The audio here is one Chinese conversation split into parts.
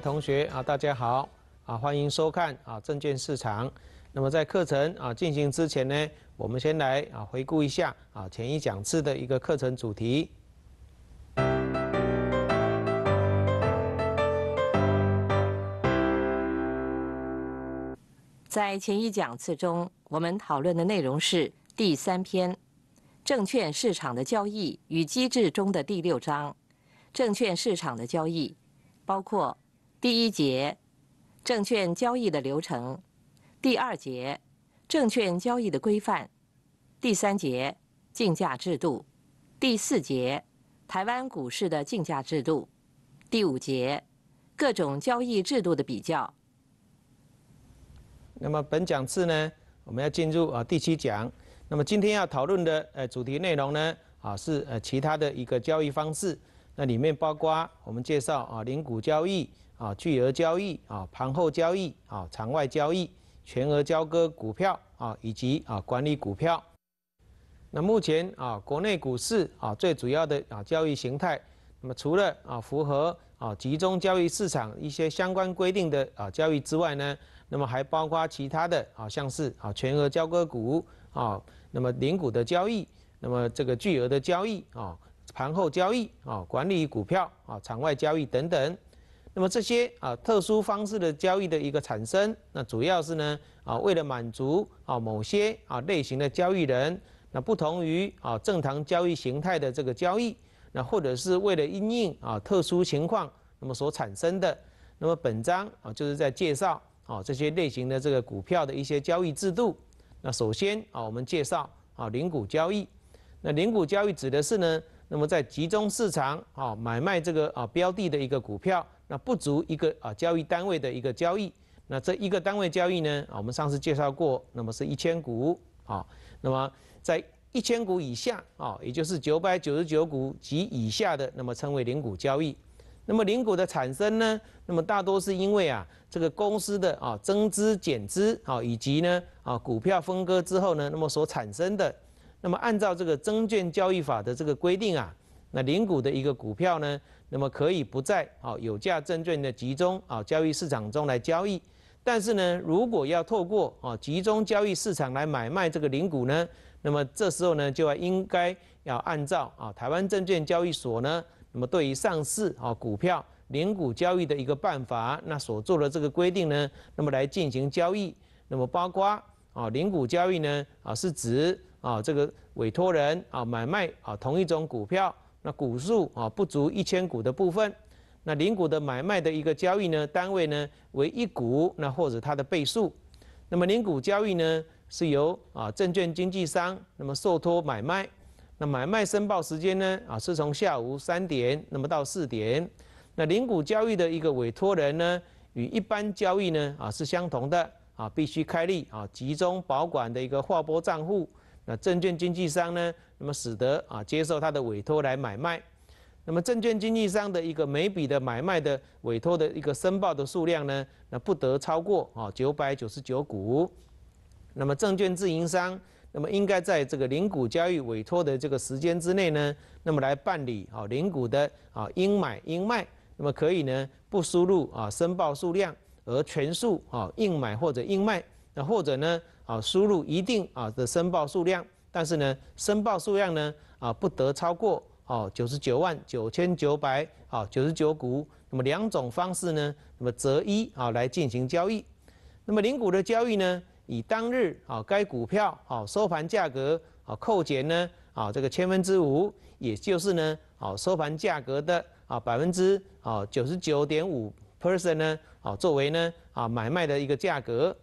同学啊，大家好啊！欢迎收看啊，证券市场。那么在课程啊进行之前呢，我们先来啊回顾一下啊前一讲次的一个课程主题。在前一讲次中，我们讨论的内容是第三篇《证券市场的交易与机制》中的第六章《证券市场的交易》，包括。第一节，证券交易的流程；第二节，证券交易的规范；第三节，竞价制度；第四节，台湾股市的竞价制度；第五节，各种交易制度的比较。那么本讲次呢，我们要进入啊第七讲。那么今天要讨论的呃主题内容呢，啊是呃其他的一个交易方式。那里面包括我们介绍啊零股交易。啊，巨额交易啊，盘后交易啊，场外交易，全额交割股票啊，以及啊管理股票。那目前啊，国内股市啊最主要的啊交易形态，那么除了啊符合啊集中交易市场一些相关规定的啊交易之外呢，那么还包括其他的啊像是啊全额交割股啊，那么零股的交易，那么这个巨额的交易啊，盘后交易啊，管理股票啊，场外交易等等。那么这些啊特殊方式的交易的一个产生，那主要是呢啊为了满足啊某些啊类型的交易人，那不同于啊正常交易形态的这个交易，那或者是为了因应啊特殊情况那么所产生的。那么本章啊就是在介绍啊这些类型的这个股票的一些交易制度。那首先啊我们介绍啊零股交易，那零股交易指的是呢，那么在集中市场啊买卖这个啊标的的一个股票。那不足一个啊交易单位的一个交易，那这一个单位交易呢啊我们上次介绍过，那么是一千股啊，那么在一千股以下啊，也就是九百九十九股及以下的，那么称为零股交易。那么零股的产生呢，那么大多是因为啊这个公司的啊增资减资啊以及呢啊股票分割之后呢，那么所产生的。那么按照这个证券交易法的这个规定啊，那零股的一个股票呢？那么可以不在啊有价证券的集中啊交易市场中来交易，但是呢，如果要透过啊集中交易市场来买卖这个零股呢，那么这时候呢就要应该要按照啊台湾证券交易所呢，那么对于上市啊股票零股交易的一个办法，那所做的这个规定呢，那么来进行交易，那么包括啊零股交易呢啊是指啊这个委托人啊买卖啊同一种股票。那股数啊不足一千股的部分，那零股的买卖的一个交易呢，单位呢为一股，那或者它的倍数。那么零股交易呢是由啊证券经纪商那么受托买卖，那买卖申报时间呢啊是从下午三点那么到四点。那零股交易的一个委托人呢与一般交易呢啊是相同的啊必须开立啊集中保管的一个划拨账户。那证券经纪商呢？那么使得啊接受他的委托来买卖，那么证券经纪商的一个每笔的买卖的委托的一个申报的数量呢，那不得超过啊九百九十九股。那么证券自营商，那么应该在这个零股交易委托的这个时间之内呢，那么来办理啊零股的啊应买应卖，那么可以呢不输入啊申报数量，而全数啊应买或者应卖，那或者呢啊输入一定啊的申报数量。但是呢，申报数量呢啊不得超过哦九十九万九千九百啊九十九股。那么两种方式呢，那么择一啊来进行交易。那么零股的交易呢，以当日啊该股票啊收盘价格啊扣减呢啊这个千分之五，也就是呢啊收盘价格的啊百分之啊九十九点五 percent 呢啊作为呢啊买卖的一个价格。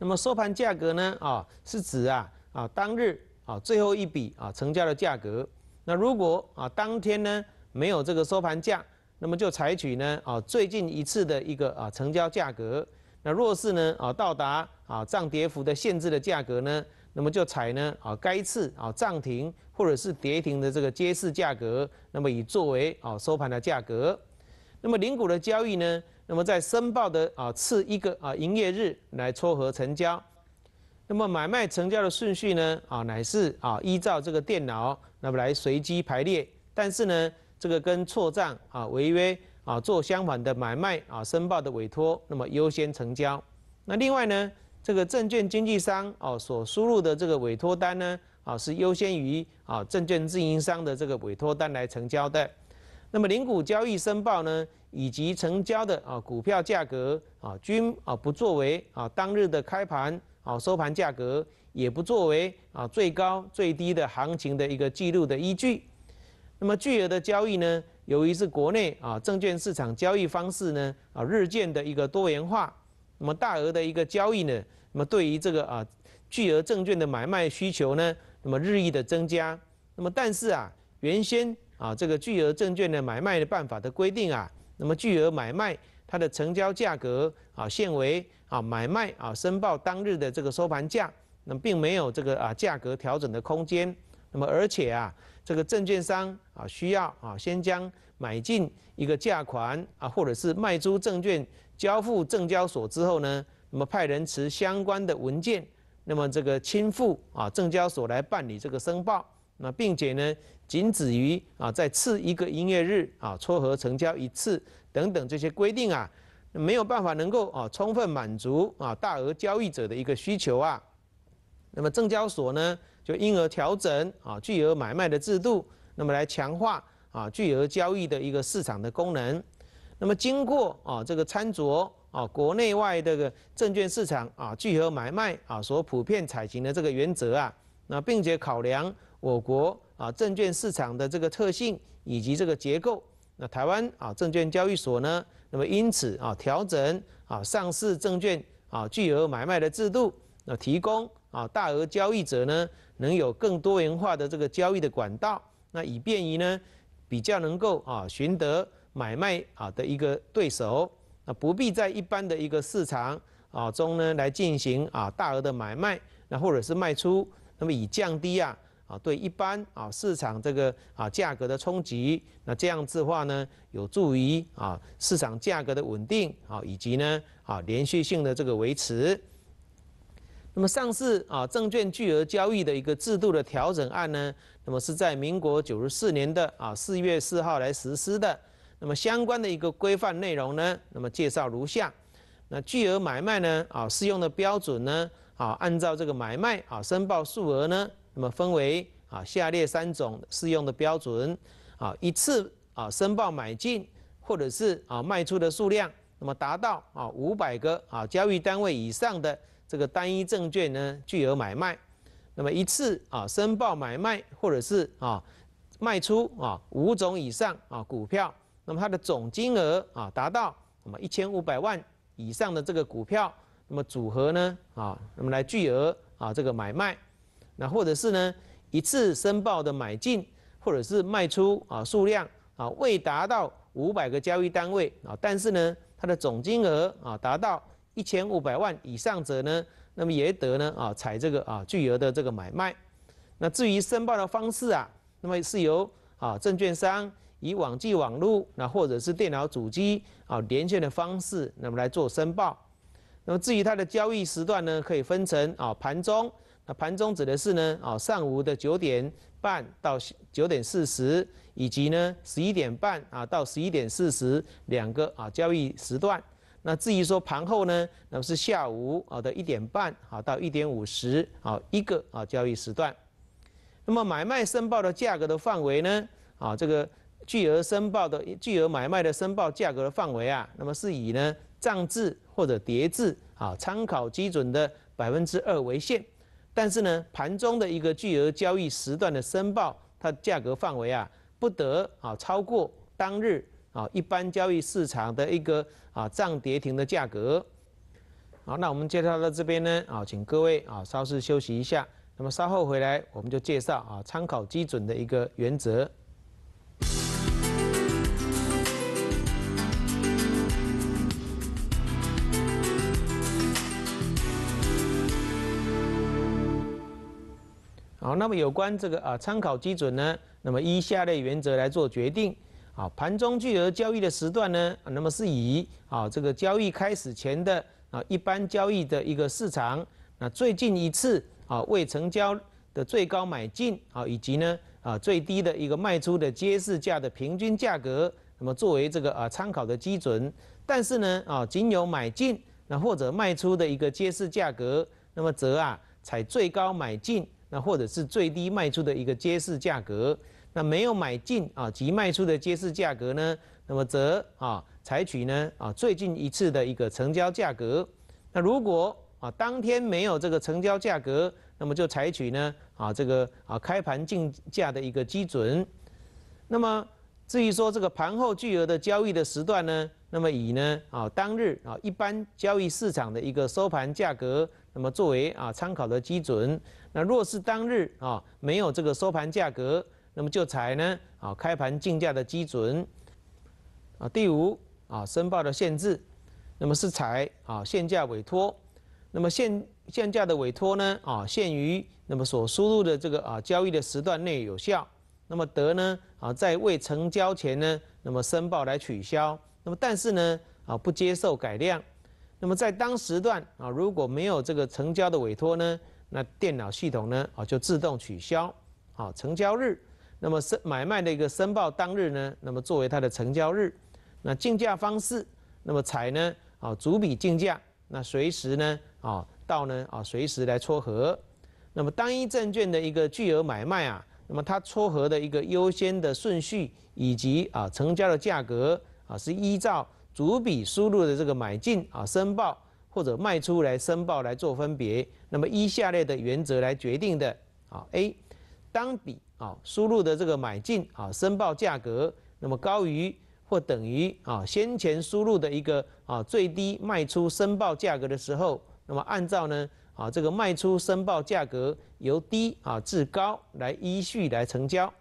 那么收盘价格呢啊是指啊。啊，当日啊最后一笔啊成交的价格，那如果啊当天呢没有这个收盘价，那么就采取呢啊最近一次的一个啊成交价格，那若是呢啊到达啊涨跌幅的限制的价格呢，那么就采呢啊该次啊涨停或者是跌停的这个揭示价格，那么以作为啊收盘的价格，那么零股的交易呢，那么在申报的啊次一个啊营业日来撮合成交。那么买卖成交的顺序呢？啊，乃是啊依照这个电脑那么来随机排列。但是呢，这个跟错账啊、违约啊做相反的买卖啊申报的委托，那么优先成交。那另外呢，这个证券经纪商哦所输入的这个委托单呢，啊是优先于啊证券自营商的这个委托单来成交的。那么零股交易申报呢，以及成交的啊股票价格啊均啊不作为啊当日的开盘。啊收盘价格也不作为啊最高、最低的行情的一个记录的依据。那么巨额的交易呢？由于是国内啊证券市场交易方式呢啊日渐的一个多元化，那么大额的一个交易呢，那么对于这个啊巨额证券的买卖需求呢，那么日益的增加。那么但是啊，原先啊这个巨额证券的买卖的办法的规定啊，那么巨额买卖它的成交价格啊限为。啊，买卖啊，申报当日的这个收盘价，那么并没有这个啊价格调整的空间。那么而且啊，这个证券商啊需要啊先将买进一个价款啊，或者是卖出证券交付证交所之后呢，那么派人持相关的文件，那么这个亲赴啊证交所来办理这个申报。那并且呢，仅止于啊在次一个营业日啊撮合成交一次等等这些规定啊。没有办法能够啊充分满足啊大额交易者的一个需求啊，那么证交所呢就因而调整啊巨额买卖的制度，那么来强化啊巨额交易的一个市场的功能。那么经过啊这个参桌啊国内外这个证券市场啊巨额买卖啊所普遍采行的这个原则啊，那并且考量我国啊证券市场的这个特性以及这个结构，那台湾啊证券交易所呢？那么因此啊，调整啊上市证券啊巨额买卖的制度，那提供啊大额交易者呢能有更多元化的这个交易的管道，那以便于呢比较能够啊寻得买卖啊的一个对手，那不必在一般的一个市场啊中呢来进行啊大额的买卖，那或者是卖出，那么以降低啊。啊，对一般啊市场这个啊价格的冲击，那这样子话呢，有助于啊市场价格的稳定啊，以及呢啊连续性的这个维持。那么，上市啊证券巨额交易的一个制度的调整案呢，那么是在民国九十四年的啊四月四号来实施的。那么相关的一个规范内容呢，那么介绍如下：那巨额买卖呢啊适用的标准呢啊，按照这个买卖啊申报数额呢。那么分为啊下列三种适用的标准，啊一次啊申报买进或者是啊卖出的数量，那么达到啊五百个啊交易单位以上的这个单一证券呢巨额买卖，那么一次啊申报买卖或者是啊卖出啊五种以上啊股票，那么它的总金额啊达到那么一千五百万以上的这个股票，那么组合呢啊那么来巨额啊这个买卖。那或者是呢一次申报的买进或者是卖出啊数量啊未达到五百个交易单位啊，但是呢它的总金额啊达到一千五百万以上者呢，那么也得呢啊采这个啊巨额的这个买卖。那至于申报的方式啊，那么是由啊证券商以网际网络那或者是电脑主机啊连线的方式那么来做申报。那么至于它的交易时段呢，可以分成啊盘中。那盘中指的是呢？啊，上午的九点半到九点四十，以及呢十一点半啊到十一点四十两个啊交易时段。那至于说盘后呢，那么是下午啊的一点半啊到一点五十啊一个啊交易时段。那么买卖申报的价格的范围呢？啊，这个巨额申报的巨额买卖的申报价格的范围啊，那么是以呢涨至或者跌至啊参考基准的百分之二为限。但是呢，盘中的一个巨额交易时段的申报，它价格范围啊不得啊超过当日啊一般交易市场的一个啊涨跌停的价格。好，那我们介绍到这边呢，啊，请各位啊稍事休息一下。那么稍后回来，我们就介绍啊参考基准的一个原则。好，那么有关这个啊参考基准呢，那么依下列原则来做决定。啊，盘中巨额交易的时段呢，那么是以啊这个交易开始前的啊一般交易的一个市场，那最近一次啊未成交的最高买进啊，以及呢啊最低的一个卖出的揭示价的平均价格，那么作为这个啊参考的基准。但是呢啊仅有买进那或者卖出的一个揭示价格，那么则啊采最高买进。那或者是最低卖出的一个揭示价格，那没有买进啊，即卖出的揭示价格呢？那么则啊，采取呢啊最近一次的一个成交价格。那如果啊当天没有这个成交价格，那么就采取呢啊这个啊开盘竞价的一个基准。那么至于说这个盘后巨额的交易的时段呢，那么以呢啊当日啊一般交易市场的一个收盘价格，那么作为啊参考的基准。那若是当日啊没有这个收盘价格，那么就采呢啊开盘竞价的基准啊。第五啊申报的限制，那么是采啊限价委托，那么限限价的委托呢啊限于那么所输入的这个啊交易的时段内有效。那么得呢啊在未成交前呢，那么申报来取消。那么但是呢啊不接受改量。那么在当时段啊如果没有这个成交的委托呢？那电脑系统呢？哦，就自动取消，好，成交日。那么申买卖的一个申报当日呢？那么作为它的成交日。那竞价方式，那么采呢？哦，逐笔竞价。那随时呢？哦，到呢？哦，随时来撮合。那么单一证券的一个巨额买卖啊，那么它撮合的一个优先的顺序以及啊成交的价格啊，是依照逐笔输入的这个买进啊申报。或者卖出来申报来做分别，那么依下列的原则来决定的啊。A，当笔啊输入的这个买进啊申报价格，那么高于或等于啊先前输入的一个啊最低卖出申报价格的时候，那么按照呢啊这个卖出申报价格由低啊至高来依序来成交。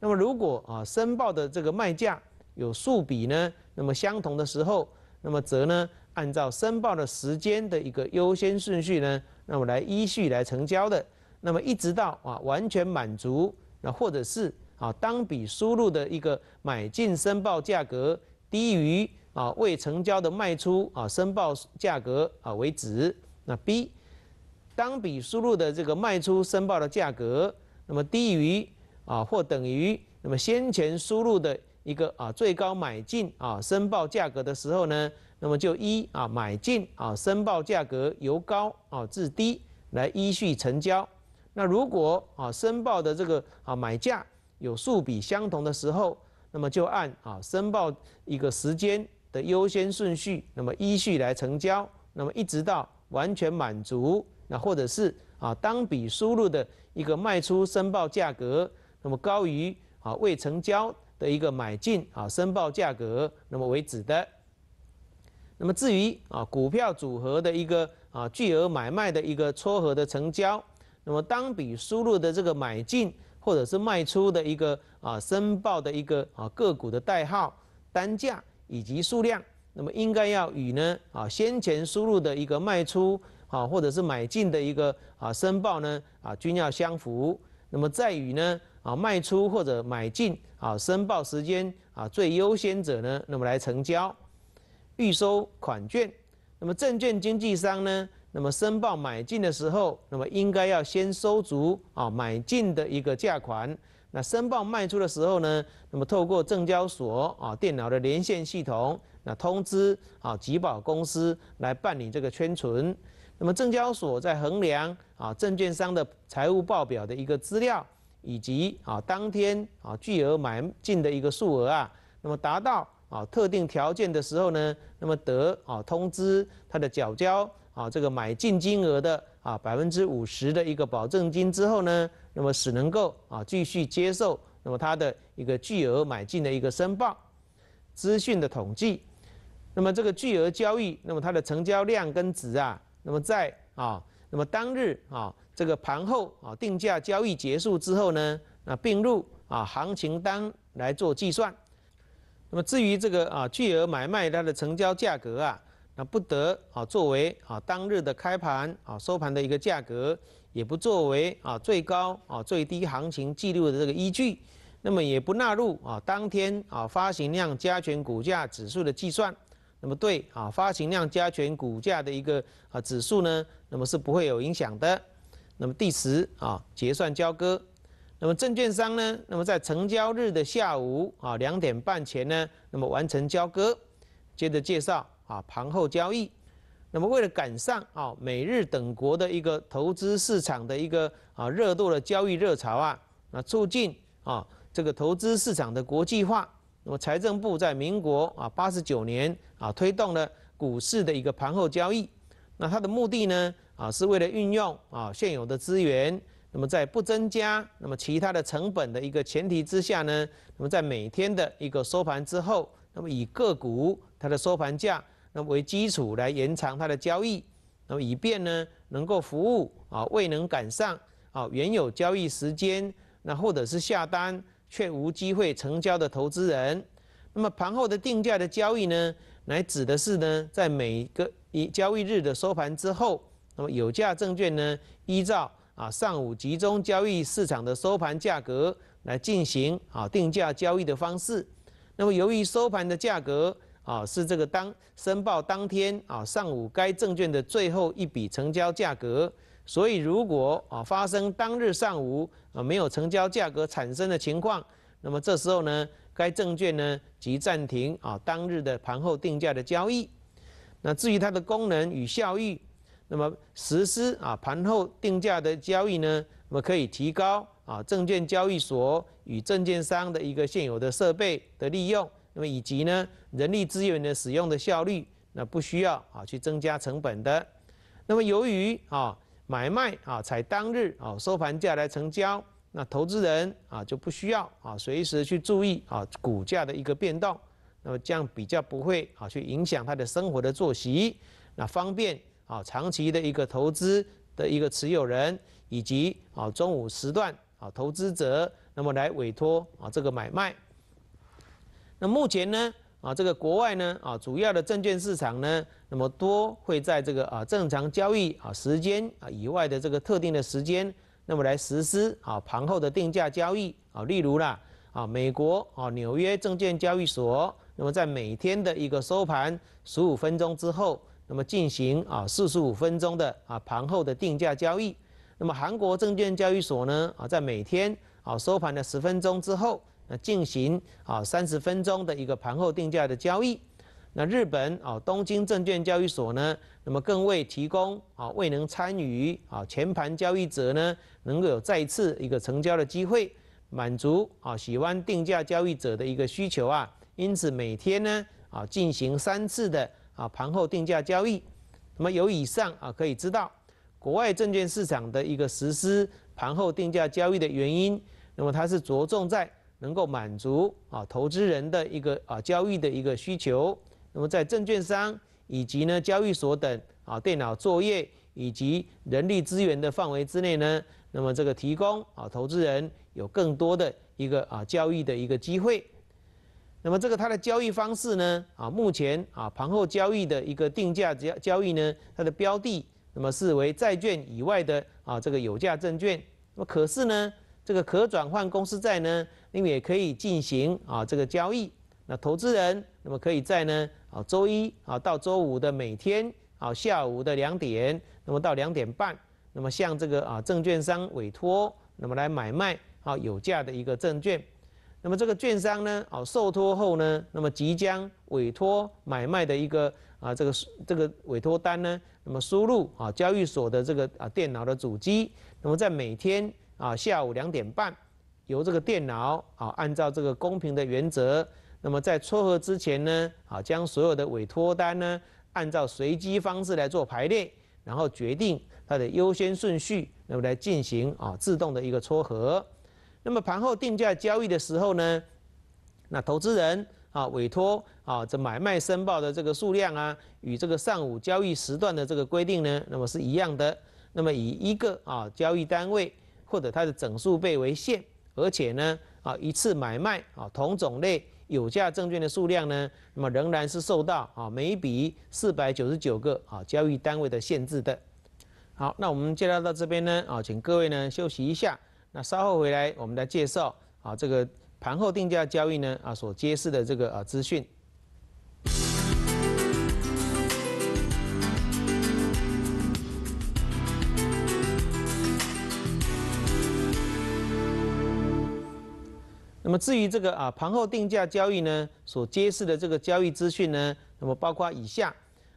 那么如果啊申报的这个卖价有数笔呢，那么相同的时候，那么则呢？按照申报的时间的一个优先顺序呢，那么来依序来成交的，那么一直到啊完全满足，那或者是啊当笔输入的一个买进申报价格低于啊未成交的卖出啊申报价格啊为止，那 B 当笔输入的这个卖出申报的价格那么低于啊或等于那么先前输入的。一个啊，最高买进啊，申报价格的时候呢，那么就一啊买进啊，申报价格由高啊至低来依序成交。那如果啊申报的这个啊买价有数笔相同的时候，那么就按啊申报一个时间的优先顺序，那么依序来成交。那么一直到完全满足，那或者是啊当笔输入的一个卖出申报价格，那么高于啊未成交。的一个买进啊申报价格，那么为止的。那么至于啊股票组合的一个啊巨额买卖的一个撮合的成交，那么当笔输入的这个买进或者是卖出的一个啊申报的一个啊个股的代号、单价以及数量，那么应该要与呢啊先前输入的一个卖出啊或者是买进的一个啊申报呢啊均要相符，那么再与呢。啊，卖出或者买进啊，申报时间啊，最优先者呢，那么来成交，预收款券，那么证券经纪商呢，那么申报买进的时候，那么应该要先收足啊买进的一个价款。那申报卖出的时候呢，那么透过证交所啊电脑的连线系统，那通知啊集保公司来办理这个圈存。那么证交所在衡量啊证券商的财务报表的一个资料。以及啊，当天啊巨额买进的一个数额啊，那么达到啊特定条件的时候呢，那么得啊通知他的缴交啊这个买进金额的啊百分之五十的一个保证金之后呢，那么使能够啊继续接受那么它的一个巨额买进的一个申报资讯的统计，那么这个巨额交易，那么它的成交量跟值啊，那么在啊那么当日啊。这个盘后啊，定价交易结束之后呢，那并入啊行情单来做计算。那么至于这个啊巨额买卖它的成交价格啊，那不得啊作为啊当日的开盘啊收盘的一个价格，也不作为啊最高啊最低行情记录的这个依据。那么也不纳入啊当天啊发行量加权股价指数的计算。那么对啊发行量加权股价的一个啊指数呢，那么是不会有影响的。那么第十啊，结算交割。那么证券商呢？那么在成交日的下午啊两点半前呢，那么完成交割。接着介绍啊，盘后交易。那么为了赶上啊，美日等国的一个投资市场的一个啊热度的交易热潮啊，那促进啊这个投资市场的国际化。那么财政部在民国啊八十九年啊推动了股市的一个盘后交易。那它的目的呢？啊，是为了运用啊现有的资源，那么在不增加那么其他的成本的一个前提之下呢，那么在每天的一个收盘之后，那么以个股它的收盘价那么为基础来延长它的交易，那么以便呢能够服务啊未能赶上啊原有交易时间，那或者是下单却无机会成交的投资人，那么盘后的定价的交易呢，来指的是呢在每个一交易日的收盘之后。那么有价证券呢，依照啊上午集中交易市场的收盘价格来进行啊定价交易的方式。那么由于收盘的价格啊是这个当申报当天啊上午该证券的最后一笔成交价格，所以如果啊发生当日上午啊没有成交价格产生的情况，那么这时候呢，该证券呢即暂停啊当日的盘后定价的交易。那至于它的功能与效益。那么实施啊盘后定价的交易呢，那么可以提高啊证券交易所与证券商的一个现有的设备的利用，那么以及呢人力资源的使用的效率，那不需要啊去增加成本的。那么由于啊买卖啊采当日啊收盘价来成交，那投资人啊就不需要啊随时去注意啊股价的一个变动，那么这样比较不会啊去影响他的生活的作息，那方便。啊，长期的一个投资的一个持有人，以及啊中午时段啊投资者，那么来委托啊这个买卖。那目前呢啊这个国外呢啊主要的证券市场呢，那么多会在这个啊正常交易啊时间啊以外的这个特定的时间，那么来实施啊盘后的定价交易啊，例如啦啊美国啊纽约证券交易所，那么在每天的一个收盘十五分钟之后。那么进行啊四十五分钟的啊盘后的定价交易，那么韩国证券交易所呢啊在每天啊收盘的十分钟之后，那进行啊三十分钟的一个盘后定价的交易，那日本啊东京证券交易所呢，那么更为提供啊未能参与啊前盘交易者呢能够有再次一个成交的机会，满足啊喜欢定价交易者的一个需求啊，因此每天呢啊进行三次的。啊，盘后定价交易，那么有以上啊可以知道，国外证券市场的一个实施盘后定价交易的原因，那么它是着重在能够满足啊投资人的一个啊交易的一个需求。那么在证券商以及呢交易所等啊电脑作业以及人力资源的范围之内呢，那么这个提供啊投资人有更多的一个啊交易的一个机会。那么这个它的交易方式呢？啊，目前啊，盘后交易的一个定价交交易呢，它的标的那么视为债券以外的啊这个有价证券。那么可是呢，这个可转换公司债呢，因为也可以进行啊这个交易。那投资人那么可以在呢啊周一啊到周五的每天啊下午的两点，那么到两点半，那么向这个啊证券商委托那么来买卖啊有价的一个证券。那么这个券商呢，啊，受托后呢，那么即将委托买卖的一个啊，这个这个委托单呢，那么输入啊，交易所的这个啊电脑的主机，那么在每天啊下午两点半，由这个电脑啊按照这个公平的原则，那么在撮合之前呢，啊将所有的委托单呢按照随机方式来做排列，然后决定它的优先顺序，那么来进行啊自动的一个撮合。那么盘后定价交易的时候呢，那投资人啊委托啊这买卖申报的这个数量啊，与这个上午交易时段的这个规定呢，那么是一样的。那么以一个啊交易单位或者它的整数倍为限，而且呢啊一次买卖啊同种类有价证券的数量呢，那么仍然是受到啊每笔四百九十九个啊交易单位的限制的。好，那我们介绍到这边呢啊，请各位呢休息一下。那稍后回来，我们来介绍啊，这个盘后定价交易呢啊所揭示的这个啊资讯。那么至于这个啊盘后定价交易呢所揭示的这个交易资讯呢，那么包括以下。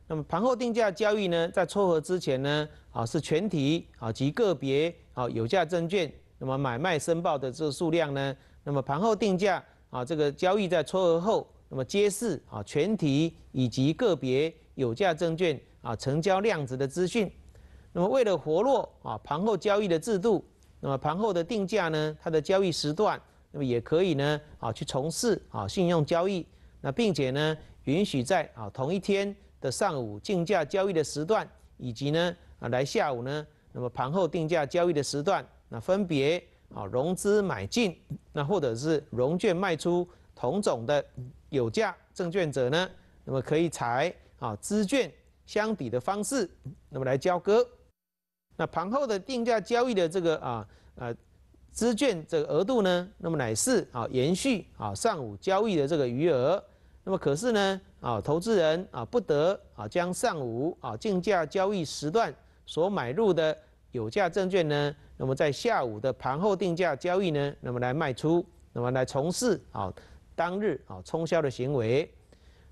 那么盘后定价交易呢，在撮合之前呢啊是全体啊及个别啊有价证券。那么买卖申报的这个数量呢？那么盘后定价啊，这个交易在撮合后，那么揭示啊全体以及个别有价证券啊成交量值的资讯。那么为了活络啊盘后交易的制度，那么盘后的定价呢，它的交易时段，那么也可以呢啊去从事啊信用交易。那并且呢允许在啊同一天的上午竞价交易的时段，以及呢啊来下午呢那么盘后定价交易的时段。那分别啊融资买进，那或者是融券卖出同种的有价证券者呢？那么可以采啊资券相抵的方式，那么来交割。那盘后的定价交易的这个啊呃资券这个额度呢？那么乃是啊延续啊上午交易的这个余额。那么可是呢啊投资人啊不得啊将上午啊竞价交易时段所买入的有价证券呢？那么在下午的盘后定价交易呢，那么来卖出，那么来从事啊，当日啊冲销的行为。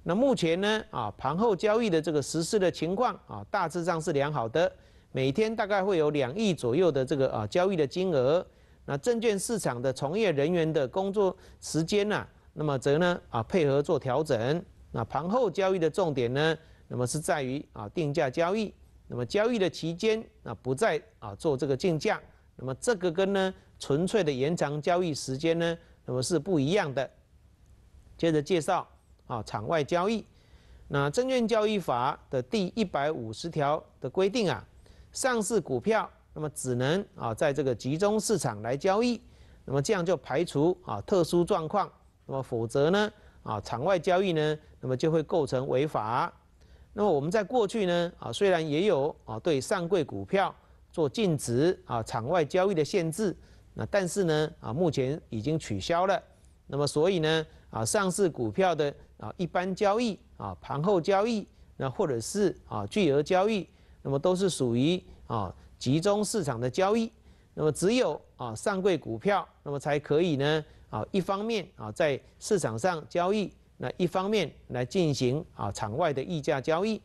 那目前呢啊，盘后交易的这个实施的情况啊，大致上是良好的。每天大概会有两亿左右的这个啊交易的金额。那证券市场的从业人员的工作时间呢，那么则呢啊配合做调整。那盘后交易的重点呢，那么是在于啊定价交易。那么交易的期间啊，不再啊做这个竞价。那么这个跟呢纯粹的延长交易时间呢，那么是不一样的。接着介绍啊场外交易，那证券交易法的第一百五十条的规定啊，上市股票那么只能啊在这个集中市场来交易，那么这样就排除啊特殊状况，那么否则呢啊场外交易呢那么就会构成违法。那么我们在过去呢啊虽然也有啊对上柜股票。做净值啊，场外交易的限制，那但是呢啊，目前已经取消了。那么所以呢啊，上市股票的啊一般交易啊盘后交易，那或者是啊巨额交易，那么都是属于啊集中市场的交易。那么只有啊上柜股票，那么才可以呢啊一方面啊在市场上交易，那一方面来进行啊场外的溢价交易。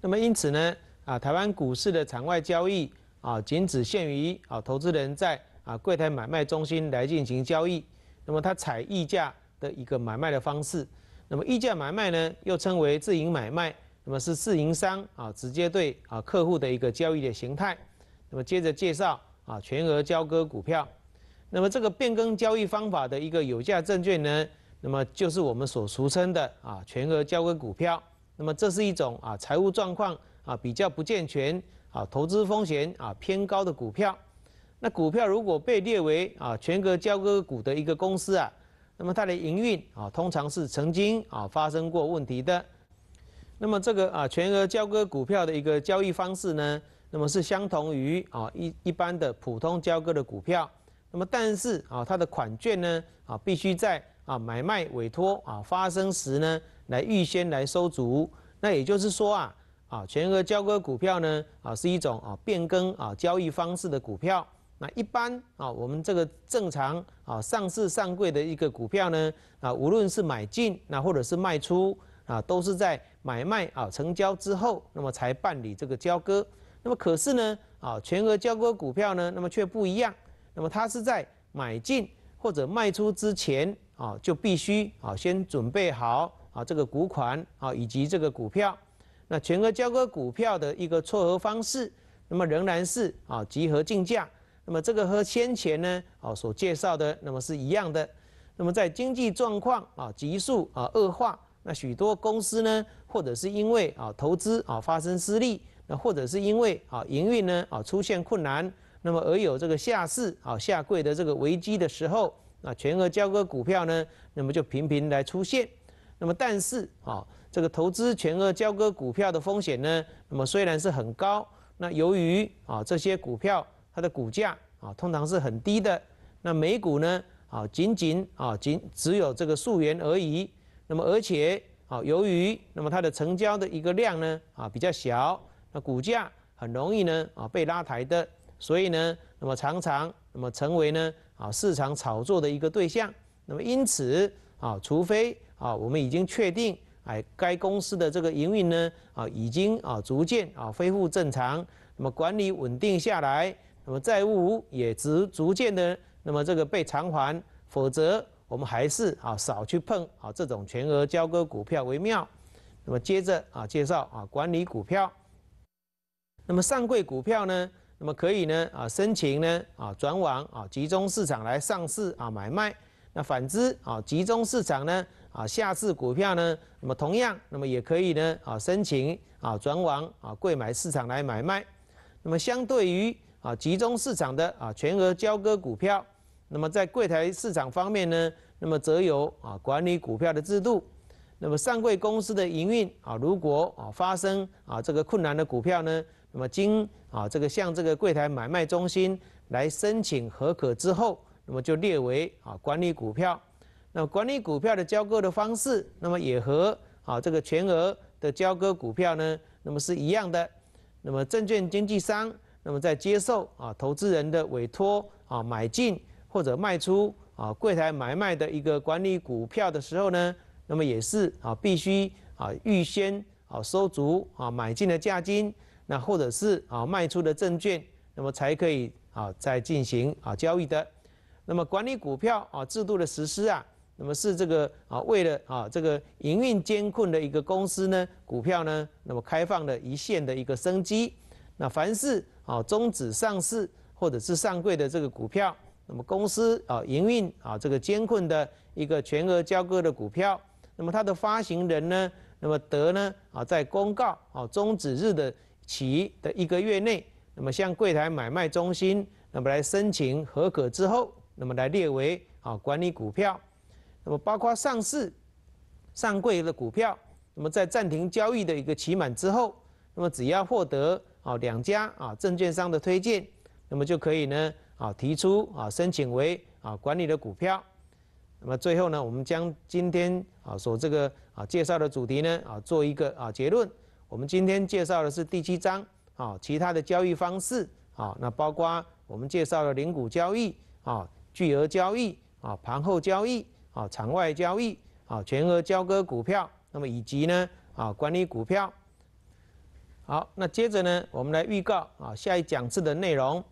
那么因此呢。啊，台湾股市的场外交易啊，仅只限于啊，投资人在啊柜台买卖中心来进行交易。那么它采溢价的一个买卖的方式。那么溢价买卖呢，又称为自营买卖。那么是自营商啊，直接对啊客户的一个交易的形态。那么接着介绍啊，全额交割股票。那么这个变更交易方法的一个有价证券呢，那么就是我们所俗称的啊，全额交割股票。那么这是一种啊，财务状况。啊，比较不健全啊，投资风险啊偏高的股票，那股票如果被列为啊全额交割股的一个公司啊，那么它的营运啊通常是曾经啊发生过问题的。那么这个啊全额交割股票的一个交易方式呢，那么是相同于啊一一般的普通交割的股票，那么但是啊它的款券呢啊必须在啊买卖委托啊发生时呢来预先来收足，那也就是说啊。啊，全额交割股票呢，啊是一种啊变更啊交易方式的股票。那一般啊，我们这个正常啊上市上柜的一个股票呢，啊无论是买进那或者是卖出啊，都是在买卖啊成交之后，那么才办理这个交割。那么可是呢，啊全额交割股票呢，那么却不一样。那么它是在买进或者卖出之前啊，就必须啊先准备好啊这个股款啊以及这个股票。那全额交割股票的一个撮合方式，那么仍然是啊集合竞价，那么这个和先前呢啊所介绍的那么是一样的。那么在经济状况啊急速啊恶化，那许多公司呢或者是因为啊投资啊发生失利，那或者是因为啊营运呢啊出现困难，那么而有这个下市啊下柜的这个危机的时候，那全额交割股票呢那么就频频来出现。那么但是啊。这个投资全额交割股票的风险呢？那么虽然是很高，那由于啊这些股票它的股价啊通常是很低的，那每股呢啊仅仅啊仅只有这个数元而已。那么而且啊由于那么它的成交的一个量呢啊比较小，那股价很容易呢啊被拉抬的，所以呢那么常常那么成为呢啊市场炒作的一个对象。那么因此啊除非啊我们已经确定。哎，该公司的这个营运呢，啊，已经啊逐渐啊恢复正常，那么管理稳定下来，那么债务也逐逐渐的那么这个被偿还，否则我们还是啊少去碰啊这种全额交割股票为妙。那么接着啊介绍啊管理股票，那么上柜股票呢，那么可以呢啊申请呢啊转往啊集中市场来上市啊买卖。那反之啊集中市场呢？啊，下市股票呢？那么同样，那么也可以呢啊申请啊转往啊柜台市场来买卖。那么相对于啊集中市场的啊全额交割股票，那么在柜台市场方面呢，那么则有啊管理股票的制度。那么上柜公司的营运啊，如果啊发生啊这个困难的股票呢，那么经啊这个向这个柜台买卖中心来申请合可之后，那么就列为啊管理股票。那管理股票的交割的方式，那么也和啊这个全额的交割股票呢，那么是一样的。那么证券经纪商那么在接受啊投资人的委托啊买进或者卖出啊柜台买卖的一个管理股票的时候呢，那么也是啊必须啊预先啊收足啊买进的价金，那或者是啊卖出的证券，那么才可以啊再进行啊交易的。那么管理股票啊制度的实施啊。那么是这个啊，为了啊这个营运监控的一个公司呢，股票呢，那么开放了一线的一个生机。那凡是啊终止上市或者是上柜的这个股票，那么公司啊营运啊这个监控的一个全额交割的股票，那么它的发行人呢，那么得呢啊在公告啊终止日的起的一个月内，那么向柜台买卖中心那么来申请合格之后，那么来列为啊管理股票。那么，包括上市、上柜的股票，那么在暂停交易的一个期满之后，那么只要获得啊两家啊证券商的推荐，那么就可以呢啊提出啊申请为啊管理的股票。那么最后呢，我们将今天啊所这个啊介绍的主题呢啊做一个啊结论。我们今天介绍的是第七章啊其他的交易方式啊，那包括我们介绍了零股交易啊、巨额交易啊、盘后交易。啊，场外交易啊，全额交割股票，那么以及呢啊，管理股票。好，那接着呢，我们来预告啊下一讲次的内容。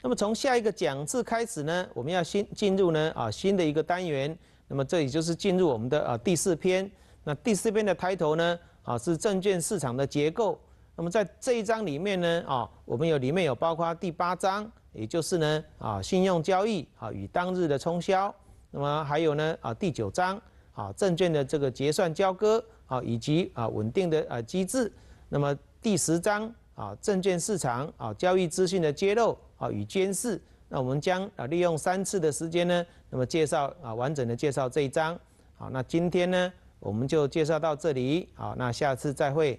那么从下一个讲次开始呢，我们要新进入呢啊新的一个单元。那么这里就是进入我们的啊第四篇。那第四篇的开头呢啊是证券市场的结构。那么在这一章里面呢啊，我们有里面有包括第八章，也就是呢啊信用交易啊与当日的冲销。那么还有呢啊第九章啊证券的这个结算交割啊以及啊稳定的啊机制那么第十章啊证券市场啊交易资讯的揭露啊与监视那我们将啊利用三次的时间呢那么介绍啊完整的介绍这一章好那今天呢我们就介绍到这里好那下次再会。